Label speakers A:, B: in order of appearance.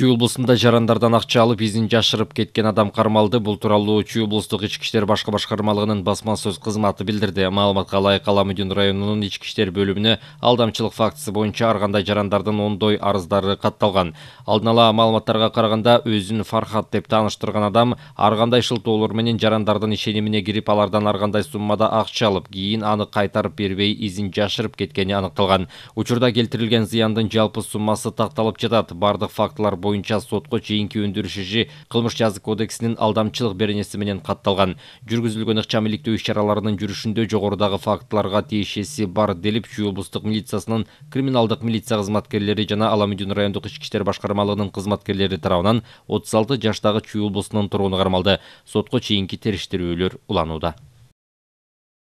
A: чүй облусунда жарандардан акча алып изин жашырып кеткен адам кармалды бул тууралуу чүй облустук ички иштер башкы башкармалыгынын басма сөз кызматы билдирди маалыматка ылайык ала мөдүн районунун ички иштер бөлүмүнө алдамчылык фактысы боюнча ар кандай жарандардын ондой арыздары катталган алдын ала маалыматтарга караганда өзүн фархат деп тааныштырган адам ар кандай шылтоолор менен жарандардын ишенимине кирип алардан ар кандай суммада акча алып кийин аны кайтарып бербей изин жашырып кеткени аныкталган учурда келтирилген зыяндын жалпы суммасы такталып жатат баардык фактылар боюнча сотко чейинки иши кылмыш жазы кодексинин алдамчылык беренеси менен катталган жүргүзүлгөн ыкчам иликтөө иш чараларынын жүрүшүндө жогорудагы фактыларга бар Деліп чүй облустук милициясынын криминалдык милиция кызматкерлери жана ала райондық райондук ички иштер башкармалыгынын кызматкерлери тарабынан отуз алты жаштагы чүй облусунун тургуну кармалды сотко чейинки териштирүүлөр уланууда